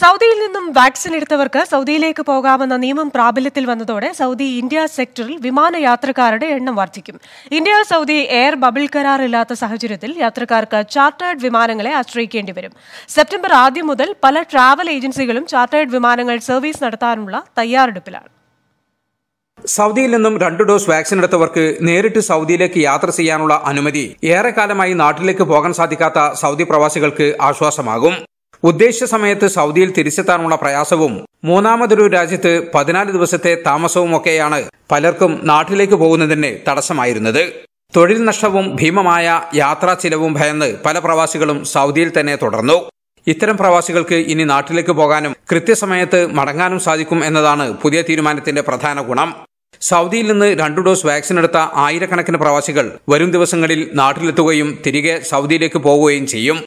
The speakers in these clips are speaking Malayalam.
സൗദിയിൽ നിന്നും വാക്സിൻ എടുത്തവർക്ക് സൗദിയിലേക്ക് പോകാമെന്ന നിയമം പ്രാബല്യത്തിൽ വന്നതോടെ സൗദി ഇന്ത്യ സെക്ടറിൽ വിമാനയാത്രക്കാരുടെ എണ്ണം വർദ്ധിക്കും ഇന്ത്യ സൗദി എയർ ബബിൾ കരാർ ഇല്ലാത്ത സാഹചര്യത്തിൽ യാത്രക്കാർക്ക് ചാർട്ടേഡ് വിമാനങ്ങളെ ആശ്രയിക്കേണ്ടി വരും സെപ്റ്റംബർ ആദ്യം മുതൽ പല ട്രാവൽ ഏജൻസികളും ചാർട്ടേഡ് വിമാനങ്ങൾ സർവീസ് നടത്താനുള്ള തയ്യാറെടുപ്പിലാണ് സൗദിയിൽ നിന്നും രണ്ട് ഡോസ് വാക്സിൻ എടുത്തവർക്ക് നേരിട്ട് സൗദിയിലേക്ക് യാത്ര ചെയ്യാനുള്ള അനുമതി ഏറെക്കാലമായി നാട്ടിലേക്ക് പോകാൻ സാധിക്കാത്ത സൗദി പ്രവാസികൾക്ക് ആശ്വാസമാകും ഉദ്ദേശ സമയത്ത് സൗദിയിൽ തിരിച്ചെത്താനുള്ള പ്രയാസവും മൂന്നാമതൊരു രാജ്യത്ത് പതിനാല് ദിവസത്തെ താമസവുമൊക്കെയാണ് പലർക്കും നാട്ടിലേക്ക് പോകുന്നതിന് തടസ്സമായിരുന്നത് തൊഴിൽ നഷ്ടവും ഭീമമായ യാത്രാ ചിലവും ഭയന്ന് പല പ്രവാസികളും സൗദിയിൽ തന്നെ തുടർന്നു ഇത്തരം പ്രവാസികൾക്ക് ഇനി നാട്ടിലേക്ക് പോകാനും കൃത്യസമയത്ത് മടങ്ങാനും സാധിക്കും എന്നതാണ് പുതിയ തീരുമാനത്തിന്റെ പ്രധാന ഗുണം സൗദിയിൽ നിന്ന് രണ്ടു ഡോസ് വാക്സിൻ എടുത്ത ആയിരക്കണക്കിന് പ്രവാസികൾ വരും ദിവസങ്ങളിൽ നാട്ടിലെത്തുകയും തിരികെ സൗദിയിലേക്ക് പോവുകയും ചെയ്യും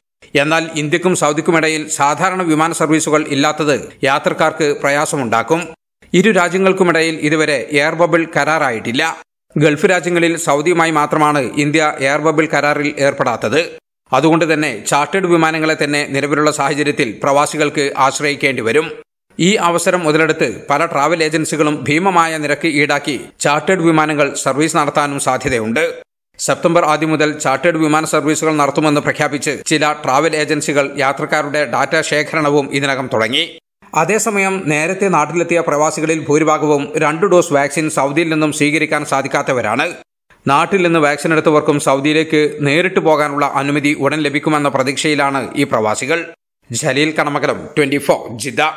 എന്നാൽ ഇന്ത്യക്കും സൗദിക്കുമിടയിൽ സാധാരണ വിമാന സർവീസുകൾ ഇല്ലാത്തത് യാത്രക്കാർക്ക് പ്രയാസമുണ്ടാക്കും ഇരു രാജ്യങ്ങൾക്കുമിടയിൽ ഇതുവരെ എയർ ബബിൾ കരാറായിട്ടില്ല ഗൾഫ് രാജ്യങ്ങളിൽ സൗദിയുമായി മാത്രമാണ് ഇന്ത്യ എയർ ബബിൾ കരാറിൽ ഏർപ്പെടാത്തത് അതുകൊണ്ട് തന്നെ ചാർട്ടേഡ് വിമാനങ്ങളെ തന്നെ നിലവിലുള്ള സാഹചര്യത്തിൽ പ്രവാസികൾക്ക് ആശ്രയിക്കേണ്ടി വരും ഈ അവസരം മുതലെടുത്ത് പല ട്രാവൽ ഏജൻസികളും ഭീമമായ നിരക്ക് ഈടാക്കി ചാർട്ടേഡ് വിമാനങ്ങൾ സർവീസ് നടത്താനും സാധ്യതയുണ്ട് സെപ്റ്റംബർ ആദ്യം മുതൽ ചാർട്ടേഡ് വിമാന സർവീസുകൾ നടത്തുമെന്ന് പ്രഖ്യാപിച്ച് ചില ട്രാവൽ ഏജൻസികൾ യാത്രക്കാരുടെ ഡാറ്റ ശേഖരണവും ഇതിനകം തുടങ്ങി അതേസമയം നേരത്തെ നാട്ടിലെത്തിയ പ്രവാസികളിൽ ഭൂരിഭാഗവും രണ്ട് ഡോസ് വാക്സിൻ സൗദിയിൽ നിന്നും സ്വീകരിക്കാൻ സാധിക്കാത്തവരാണ് നാട്ടിൽ നിന്ന് വാക്സിൻ എടുത്തവർക്കും സൗദിയിലേക്ക് നേരിട്ട് പോകാനുള്ള അനുമതി ഉടൻ ലഭിക്കുമെന്ന പ്രതീക്ഷയിലാണ് ഈ പ്രവാസികൾ ജലീൽ കണമകലം ട്വന്റി ജിദ്ദ